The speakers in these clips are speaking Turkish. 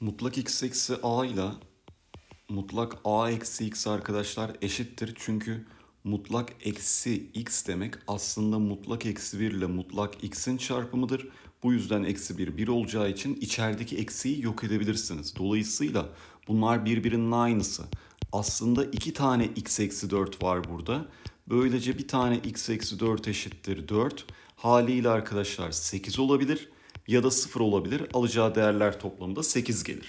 Mutlak x eksi a ile mutlak a eksi x arkadaşlar eşittir. Çünkü mutlak eksi x demek aslında mutlak eksi 1 ile mutlak x'in çarpımıdır. Bu yüzden eksi 1 1 olacağı için içerideki eksiyi yok edebilirsiniz. Dolayısıyla bunlar birbirinin aynısı. Aslında 2 tane x eksi 4 var burada. Böylece bir tane x eksi 4 eşittir 4. Haliyle arkadaşlar 8 olabilir ya da 0 olabilir. Alacağı değerler toplamında 8 gelir.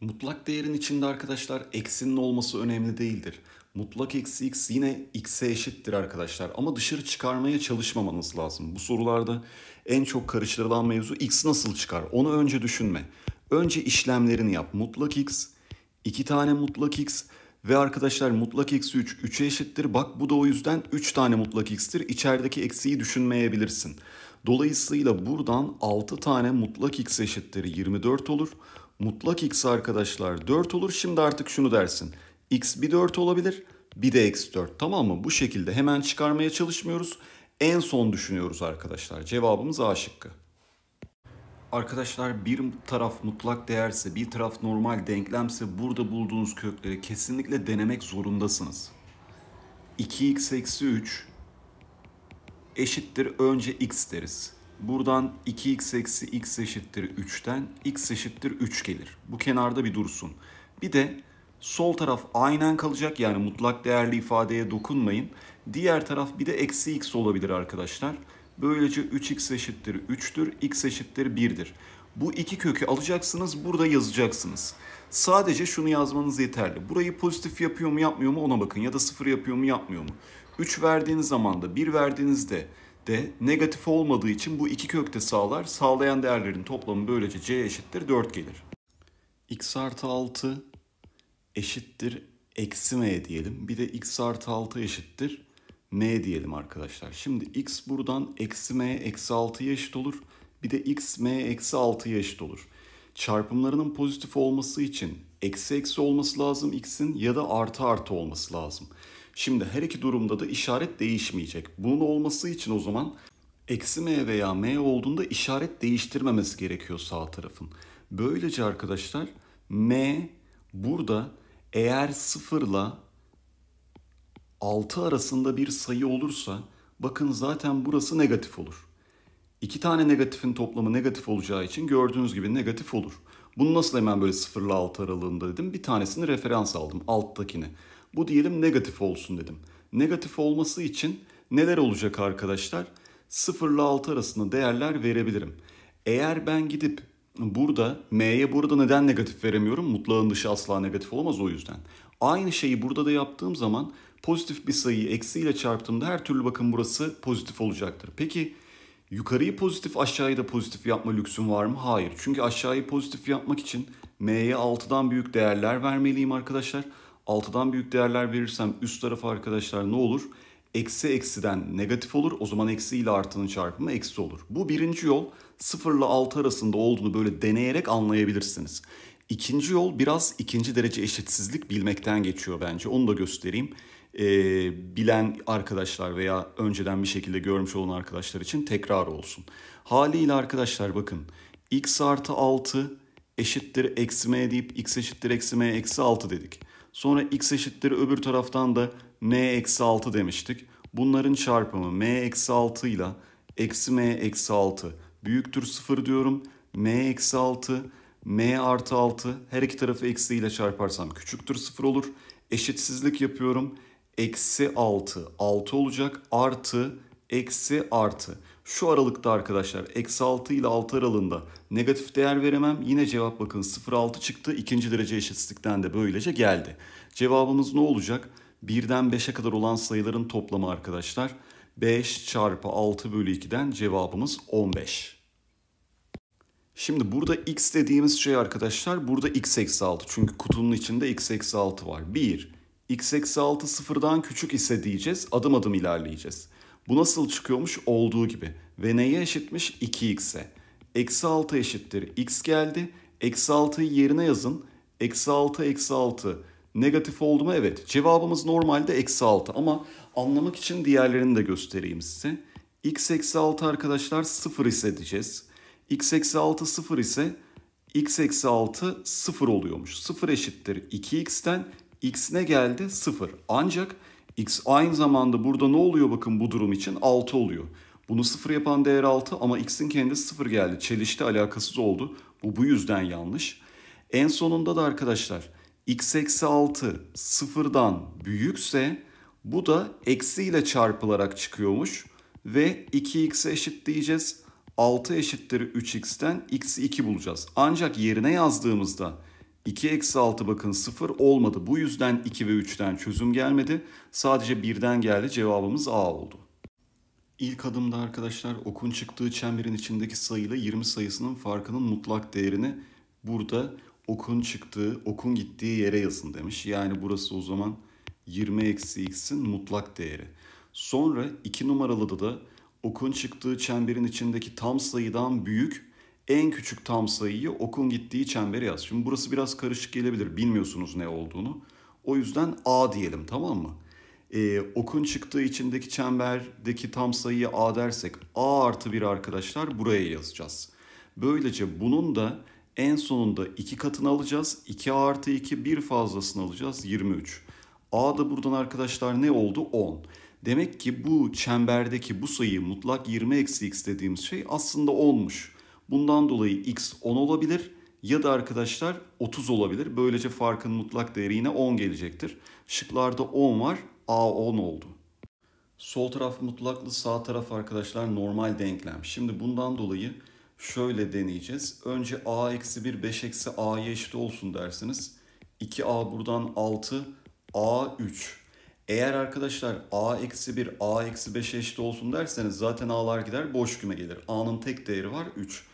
Mutlak değerin içinde arkadaşlar eksinin olması önemli değildir. Mutlak eksi x yine x'e eşittir arkadaşlar ama dışarı çıkarmaya çalışmamanız lazım. Bu sorularda en çok karıştırılan mevzu x nasıl çıkar onu önce düşünme. Önce işlemlerini yap. Mutlak x, iki tane mutlak x ve arkadaşlar mutlak eksi 3 3'e eşittir. Bak bu da o yüzden 3 tane mutlak x'tir. İçerideki eksiyi düşünmeyebilirsin. Dolayısıyla buradan 6 tane mutlak x eşittir 24 olur. Mutlak x arkadaşlar 4 olur. Şimdi artık şunu dersin. x bir 4 olabilir bir de x 4 tamam mı? Bu şekilde hemen çıkarmaya çalışmıyoruz. En son düşünüyoruz arkadaşlar. Cevabımız A şıkkı. Arkadaşlar bir taraf mutlak değerse bir taraf normal denklemse burada bulduğunuz kökleri kesinlikle denemek zorundasınız. 2x eksi 3 eşittir önce x deriz. Buradan 2x eksi x eşittir 3'ten x eşittir 3 gelir. Bu kenarda bir dursun. Bir de sol taraf aynen kalacak yani mutlak değerli ifadeye dokunmayın. Diğer taraf bir de eksi x olabilir arkadaşlar. Böylece 3x eşittir 3'tür, x eşittir 1'dir. Bu iki kökü alacaksınız, burada yazacaksınız. Sadece şunu yazmanız yeterli. Burayı pozitif yapıyor mu yapmıyor mu ona bakın ya da sıfır yapıyor mu yapmıyor mu. 3 verdiğiniz zaman da 1 verdiğinizde de negatif olmadığı için bu iki kökte sağlar. Sağlayan değerlerin toplamı böylece c eşittir 4 gelir. x artı 6 eşittir eksi m diyelim. Bir de x artı 6 eşittir m diyelim arkadaşlar. Şimdi x buradan eksi m eksi 6'ya eşit olur. Bir de x m eksi 6'ya eşit olur. Çarpımlarının pozitif olması için eksi eksi olması lazım x'in ya da artı artı olması lazım. Şimdi her iki durumda da işaret değişmeyecek. Bunun olması için o zaman eksi m veya m olduğunda işaret değiştirmemesi gerekiyor sağ tarafın. Böylece arkadaşlar m burada eğer sıfırla 6 arasında bir sayı olursa bakın zaten burası negatif olur. İki tane negatifin toplamı negatif olacağı için gördüğünüz gibi negatif olur. Bunu nasıl hemen böyle 0 ile 6 aralığında dedim. Bir tanesini referans aldım alttakini. Bu diyelim negatif olsun dedim. Negatif olması için neler olacak arkadaşlar? 0 ile 6 arasında değerler verebilirim. Eğer ben gidip burada M'ye burada neden negatif veremiyorum? Mutlağın dışı asla negatif olamaz o yüzden. Aynı şeyi burada da yaptığım zaman pozitif bir sayıyı eksiyle çarptığımda her türlü bakın burası pozitif olacaktır. Peki yukarıyı pozitif aşağıyı da pozitif yapma lüksüm var mı? Hayır. Çünkü aşağıyı pozitif yapmak için M'ye 6'dan büyük değerler vermeliyim arkadaşlar. 6'dan büyük değerler verirsem üst tarafa arkadaşlar ne olur? Eksi eksiden negatif olur. O zaman eksi ile artının çarpımı eksi olur. Bu birinci yol 0 ile 6 arasında olduğunu böyle deneyerek anlayabilirsiniz. İkinci yol biraz ikinci derece eşitsizlik bilmekten geçiyor bence. Onu da göstereyim. Ee, bilen arkadaşlar veya önceden bir şekilde görmüş olan arkadaşlar için tekrar olsun. Haliyle arkadaşlar bakın x artı 6 eşittir eksi m deyip x eşittir eksi m eksi 6 dedik. Sonra x eşittir öbür taraftan da m eksi 6 demiştik. Bunların çarpımı m eksi 6 ile eksi m eksi 6 büyüktür 0 diyorum. m eksi 6 m artı 6 her iki tarafı eksi ile çarparsam küçüktür 0 olur. Eşitsizlik yapıyorum. Eksi 6 6 olacak artı eksi artı. Şu aralıkta arkadaşlar eksi 6 ile 6 aralığında negatif değer veremem. Yine cevap bakın 0,6 çıktı. ikinci derece eşitsizlikten de böylece geldi. Cevabımız ne olacak? 1'den 5'e kadar olan sayıların toplamı arkadaşlar. 5 çarpı 6 bölü 2'den cevabımız 15. Şimdi burada x dediğimiz şey arkadaşlar burada x eksi 6. Çünkü kutunun içinde x eksi 6 var. 1. x eksi 6 sıfırdan küçük ise diyeceğiz. Adım adım ilerleyeceğiz. Bu nasıl çıkıyormuş? Olduğu gibi. Ve neye eşitmiş? 2x'e. Eksi 6 eşittir. x geldi. Eksi 6'yı yerine yazın. Eksi 6 eksi 6 negatif oldu mu? Evet. Cevabımız normalde eksi 6 ama anlamak için diğerlerini de göstereyim size. x eksi 6 arkadaşlar 0 hissedeceğiz. x eksi 6 0 ise x eksi 6 0 oluyormuş. 0 eşittir 2x'ten x ne geldi? 0. Ancak X aynı zamanda burada ne oluyor bakın bu durum için 6 oluyor. Bunu sıfır yapan değer 6 ama x'in kendisi sıfır geldi. Çelişti alakasız oldu. Bu bu yüzden yanlış. En sonunda da arkadaşlar x eksi 6 sıfırdan büyükse bu da eksiyle çarpılarak çıkıyormuş. Ve 2x eşit diyeceğiz. 6 eşittir 3x'ten x'i 2 bulacağız. Ancak yerine yazdığımızda 2 eksi 6 bakın 0 olmadı. Bu yüzden 2 ve 3'ten çözüm gelmedi. Sadece 1'den geldi cevabımız A oldu. İlk adımda arkadaşlar okun çıktığı çemberin içindeki sayıyla 20 sayısının farkının mutlak değerini burada okun çıktığı, okun gittiği yere yazın demiş. Yani burası o zaman 20 eksi x'in mutlak değeri. Sonra 2 numaralıda da okun çıktığı çemberin içindeki tam sayıdan büyük en küçük tam sayıyı okun gittiği çembere yaz. Şimdi burası biraz karışık gelebilir. Bilmiyorsunuz ne olduğunu. O yüzden A diyelim tamam mı? Ee, okun çıktığı içindeki çemberdeki tam sayıyı A dersek A artı 1 arkadaşlar buraya yazacağız. Böylece bunun da en sonunda 2 katını alacağız. 2 artı 2 bir fazlasını alacağız 23. A da buradan arkadaşlar ne oldu? 10. Demek ki bu çemberdeki bu sayı mutlak 20 eksi x dediğimiz şey aslında 10'muş. Bundan dolayı x 10 olabilir ya da arkadaşlar 30 olabilir. Böylece farkın mutlak değeri yine 10 gelecektir. Şıklarda 10 var. A 10 oldu. Sol taraf mutlaklı sağ taraf arkadaşlar normal denklem. Şimdi bundan dolayı şöyle deneyeceğiz. Önce a eksi 1 5 eksi a'ya eşit olsun dersiniz. 2a buradan 6 a 3. Eğer arkadaşlar a eksi 1 a eksi 5 eşit olsun derseniz zaten a'lar gider boş küme gelir. a'nın tek değeri var 3.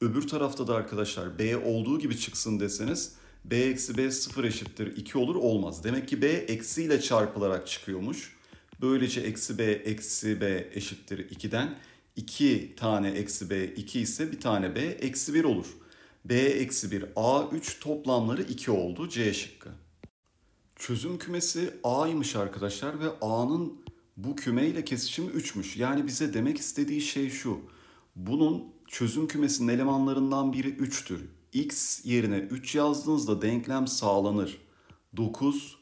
Öbür tarafta da arkadaşlar B olduğu gibi çıksın deseniz B eksi B sıfır eşittir 2 olur olmaz. Demek ki B eksiyle çarpılarak çıkıyormuş. Böylece eksi B eksi B eşittir 2'den 2 tane eksi B 2 ise bir tane B eksi 1 olur. B eksi 1 A 3 toplamları 2 oldu C şıkkı. Çözüm kümesi A'ymış arkadaşlar ve A'nın bu kümeyle kesişimi 3'müş. Yani bize demek istediği şey şu. Bunun çözüm kümesinin elemanlarından biri 3'tür. X yerine 3 yazdığınızda denklem sağlanır. 9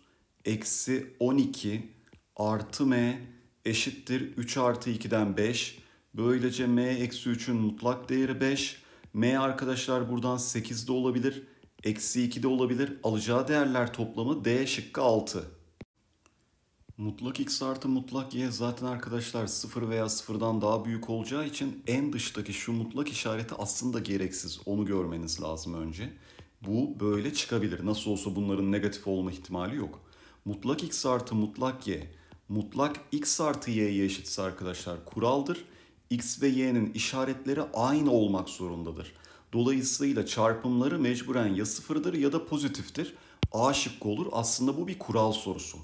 eksi 12 artı m eşittir 3 artı 2'den 5. Böylece m eksi 3'ün mutlak değeri 5. m arkadaşlar buradan 8 de olabilir. Eksi 2 de olabilir. Alacağı değerler toplamı d şıkkı 6. Mutlak x artı mutlak y zaten arkadaşlar 0 veya 0'dan daha büyük olacağı için en dıştaki şu mutlak işareti aslında gereksiz. Onu görmeniz lazım önce. Bu böyle çıkabilir. Nasıl olsa bunların negatif olma ihtimali yok. Mutlak x artı mutlak y. Mutlak x artı y'ye eşitse arkadaşlar kuraldır. x ve y'nin işaretleri aynı olmak zorundadır. Dolayısıyla çarpımları mecburen ya sıfırdır ya da pozitiftir. A şıkkı olur. Aslında bu bir kural sorusu.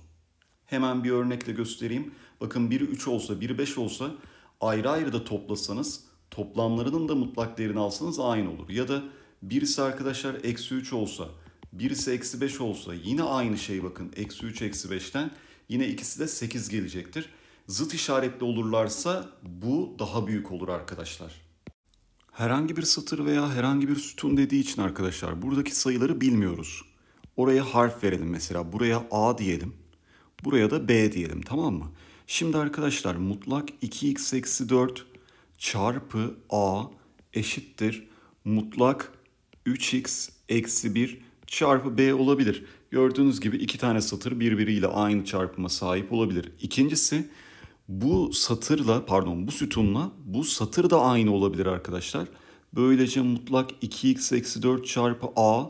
Hemen bir örnekle göstereyim. Bakın biri 3 olsa, biri 5 olsa ayrı ayrı da toplasanız toplamlarının da mutlak değerini alsanız aynı olur. Ya da birisi arkadaşlar eksi 3 olsa, birisi eksi 5 olsa yine aynı şey bakın. Eksi 3, eksi 5'ten yine ikisi de 8 gelecektir. Zıt işaretli olurlarsa bu daha büyük olur arkadaşlar. Herhangi bir satır veya herhangi bir sütun dediği için arkadaşlar buradaki sayıları bilmiyoruz. Oraya harf verelim mesela. Buraya A diyelim. Buraya da B diyelim tamam mı? Şimdi arkadaşlar mutlak 2x eksi 4 çarpı A eşittir mutlak 3x eksi 1 çarpı B olabilir. Gördüğünüz gibi iki tane satır birbiriyle aynı çarpıma sahip olabilir. İkincisi bu satırla pardon bu sütunla bu satır da aynı olabilir arkadaşlar. Böylece mutlak 2x eksi 4 çarpı A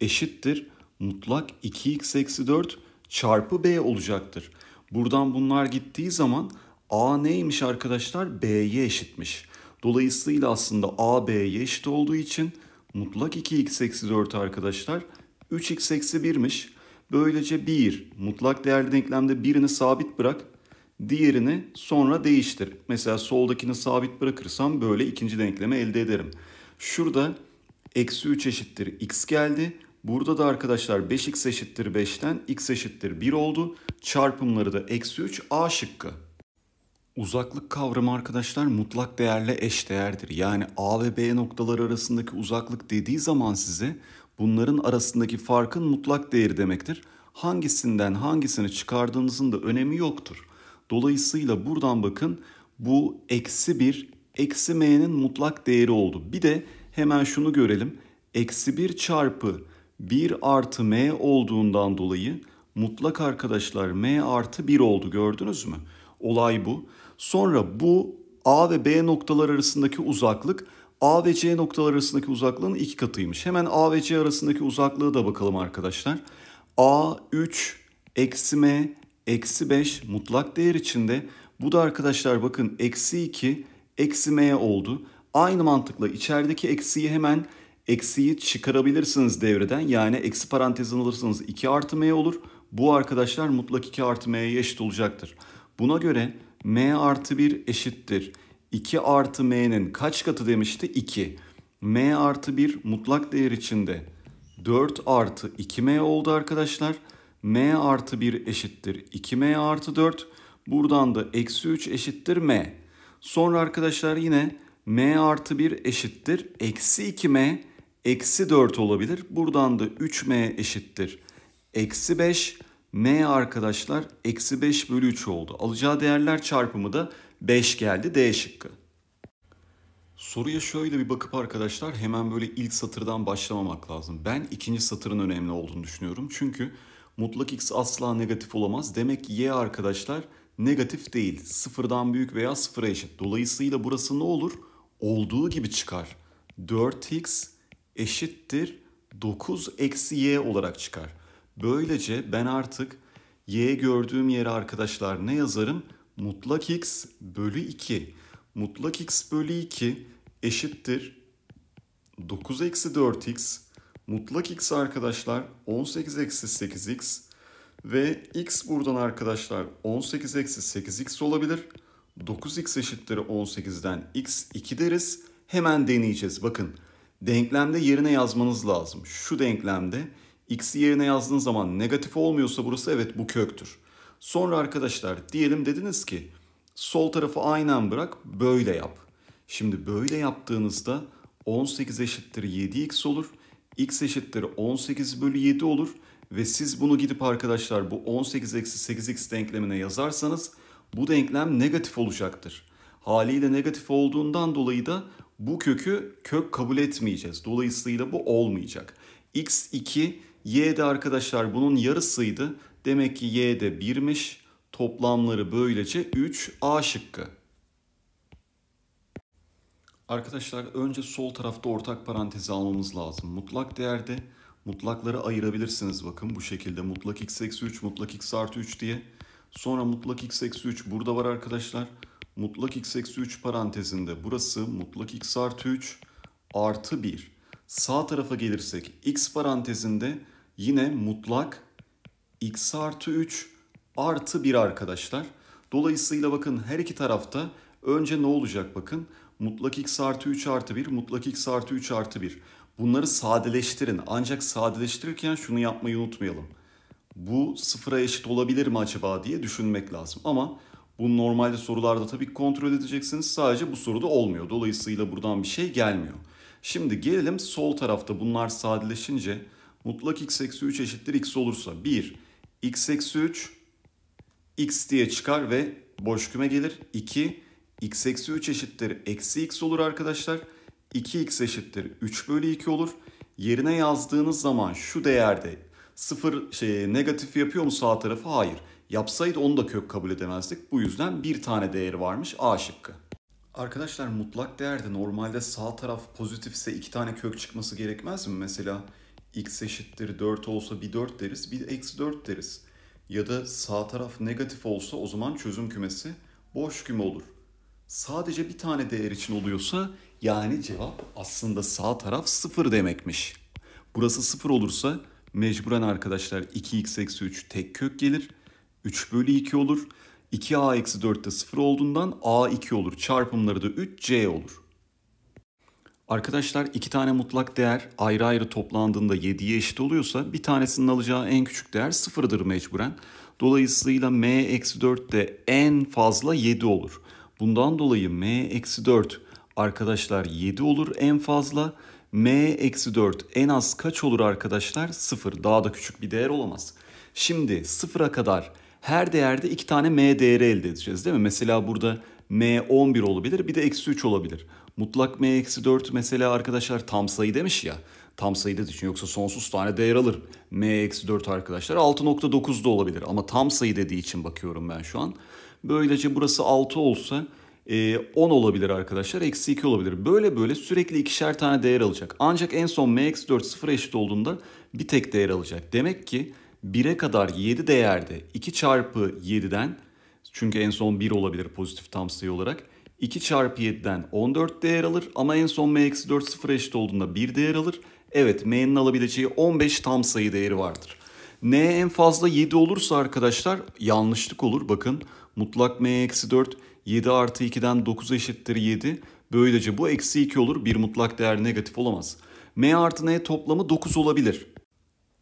eşittir mutlak 2x eksi 4 çarpı B olacaktır. Buradan bunlar gittiği zaman A neymiş arkadaşlar? B'ye eşitmiş. Dolayısıyla aslında A B'ye eşit olduğu için mutlak 2x eksi 4 arkadaşlar 3x eksi 1'miş. Böylece 1 mutlak değerli denklemde birini sabit bırak diğerini sonra değiştir. Mesela soldakini sabit bırakırsam böyle ikinci denklemi elde ederim. Şurada eksi 3 eşittir x geldi. Burada da arkadaşlar 5x eşittir 5'ten x eşittir 1 oldu. Çarpımları da eksi 3 a şıkkı. Uzaklık kavramı arkadaşlar mutlak değerle eşdeğerdir. Yani A ve B noktaları arasındaki uzaklık dediği zaman size bunların arasındaki farkın mutlak değeri demektir. Hangisinden hangisini çıkardığınızın da önemi yoktur. Dolayısıyla buradan bakın bu eksi 1 eksi m'nin mutlak değeri oldu. Bir de hemen şunu görelim. Eksi 1 çarpı 1 artı m olduğundan dolayı mutlak arkadaşlar m artı 1 oldu gördünüz mü? Olay bu. Sonra bu a ve b noktalar arasındaki uzaklık a ve c noktalar arasındaki uzaklığın iki katıymış. Hemen a ve c arasındaki uzaklığı da bakalım arkadaşlar. a 3 eksi m eksi 5 mutlak değer içinde. Bu da arkadaşlar bakın eksi 2 eksi m oldu. Aynı mantıkla içerideki eksiyi hemen eksiyi çıkarabilirsiniz devreden. Yani eksi parantezin alırsanız 2 artı m olur. Bu arkadaşlar mutlak 2 artı m'ye eşit olacaktır. Buna göre m artı 1 eşittir. 2 artı m'nin kaç katı demişti? 2. m artı 1 mutlak değer içinde 4 artı 2m oldu arkadaşlar. m artı 1 eşittir 2m artı 4. Buradan da eksi 3 eşittir m. Sonra arkadaşlar yine m artı 1 eşittir eksi 2m eksi 4 olabilir. Buradan da 3m eşittir. Eksi 5 m arkadaşlar eksi 5 bölü 3 oldu. Alacağı değerler çarpımı da 5 geldi D şıkkı. Soruya şöyle bir bakıp arkadaşlar hemen böyle ilk satırdan başlamamak lazım. Ben ikinci satırın önemli olduğunu düşünüyorum. Çünkü mutlak x asla negatif olamaz. Demek ki y arkadaşlar negatif değil. Sıfırdan büyük veya sıfıra eşit. Dolayısıyla burası ne olur? Olduğu gibi çıkar. 4x eşittir 9 eksi y olarak çıkar. Böylece ben artık y gördüğüm yere arkadaşlar ne yazarım? Mutlak x bölü 2. Mutlak x bölü 2 eşittir 9 eksi 4x. Mutlak x arkadaşlar 18 eksi 8x. Ve x buradan arkadaşlar 18 eksi 8x olabilir. 9x eşittir 18'den x 2 deriz. Hemen deneyeceğiz. Bakın denklemde yerine yazmanız lazım. Şu denklemde x'i yerine yazdığınız zaman negatif olmuyorsa burası evet bu köktür. Sonra arkadaşlar diyelim dediniz ki sol tarafı aynen bırak böyle yap. Şimdi böyle yaptığınızda 18 eşittir 7x olur. x eşittir 18 bölü 7 olur. Ve siz bunu gidip arkadaşlar bu 18 eksi 8x denklemine yazarsanız bu denklem negatif olacaktır. Haliyle negatif olduğundan dolayı da bu kökü kök kabul etmeyeceğiz. Dolayısıyla bu olmayacak. x2 y'de arkadaşlar bunun yarısıydı. Demek ki y'de de 1'miş. Toplamları böylece 3 a şıkkı. Arkadaşlar önce sol tarafta ortak parantezi almamız lazım. Mutlak değerde mutlakları ayırabilirsiniz bakın bu şekilde. Mutlak x eksi 3, mutlak x artı 3 diye. Sonra mutlak x eksi 3 burada var arkadaşlar. Arkadaşlar mutlak x eksi 3 parantezinde burası mutlak x artı 3 artı 1. Sağ tarafa gelirsek x parantezinde yine mutlak x artı 3 artı 1 arkadaşlar. Dolayısıyla bakın her iki tarafta önce ne olacak bakın. Mutlak x artı 3 artı 1, mutlak x artı 3 artı 1. Bunları sadeleştirin. Ancak sadeleştirirken şunu yapmayı unutmayalım. Bu sıfıra eşit olabilir mi acaba diye düşünmek lazım. Ama bunu normalde sorularda tabii kontrol edeceksiniz. Sadece bu soruda olmuyor. Dolayısıyla buradan bir şey gelmiyor. Şimdi gelelim sol tarafta bunlar sadeleşince mutlak x eksi 3 eşittir x olursa 1 x eksi 3 x diye çıkar ve boş küme gelir. 2 x eksi 3 eşittir eksi x olur arkadaşlar. 2x eşittir 3 bölü 2 olur. Yerine yazdığınız zaman şu değerde sıfır şey, negatif yapıyor mu sağ tarafı? Hayır. Yapsaydı onu da kök kabul edemezdik. Bu yüzden bir tane değeri varmış A şıkkı. Arkadaşlar mutlak değerde normalde sağ taraf pozitifse iki tane kök çıkması gerekmez mi? Mesela x eşittir 4 olsa bir 4 deriz bir eksi 4 deriz. Ya da sağ taraf negatif olsa o zaman çözüm kümesi boş küme olur. Sadece bir tane değer için oluyorsa yani cevap aslında sağ taraf 0 demekmiş. Burası 0 olursa mecburen arkadaşlar 2x eksi 3 tek kök gelir 3 bölü 2 olur. 2a eksi 4 de 0 olduğundan a 2 olur. Çarpımları da 3c olur. Arkadaşlar iki tane mutlak değer ayrı ayrı toplandığında 7'ye eşit oluyorsa bir tanesinin alacağı en küçük değer sıfırdır mecburen. Dolayısıyla m eksi 4 de en fazla 7 olur. Bundan dolayı m eksi 4 arkadaşlar 7 olur en fazla. m eksi 4 en az kaç olur arkadaşlar? 0 daha da küçük bir değer olamaz. Şimdi sıfıra kadar her değerde iki tane m değeri elde edeceğiz değil mi? Mesela burada m 11 olabilir bir de eksi 3 olabilir. Mutlak m eksi 4 mesela arkadaşlar tam sayı demiş ya. Tam sayı dediği için yoksa sonsuz tane değer alır. m eksi 4 arkadaşlar 6.9 da olabilir ama tam sayı dediği için bakıyorum ben şu an. Böylece burası 6 olsa 10 e, olabilir arkadaşlar. Eksi 2 olabilir. Böyle böyle sürekli ikişer tane değer alacak. Ancak en son m-4 eksi sıfır eşit olduğunda bir tek değer alacak. Demek ki 1'e kadar 7 değerde 2 çarpı 7'den çünkü en son 1 olabilir pozitif tam sayı olarak 2 çarpı 7'den 14 değer alır ama en son m-4 sıfıra eşit olduğunda 1 değer alır. Evet m'nin alabileceği 15 tam sayı değeri vardır. n en fazla 7 olursa arkadaşlar yanlışlık olur bakın. Mutlak m-4 7 artı 2'den 9 eşittir 7. Böylece bu eksi 2 olur. Bir mutlak değer negatif olamaz. m artı n toplamı 9 olabilir.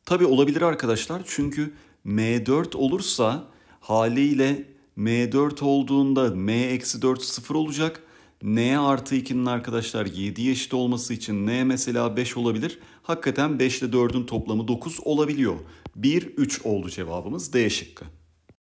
Tabi olabilir arkadaşlar çünkü M4 olursa haliyle M4 olduğunda M-4 sıfır olacak. N artı 2'nin arkadaşlar 7 eşit olması için N mesela 5 olabilir. Hakikaten 5 ile 4'ün toplamı 9 olabiliyor. 1, 3 oldu cevabımız D şıkkı.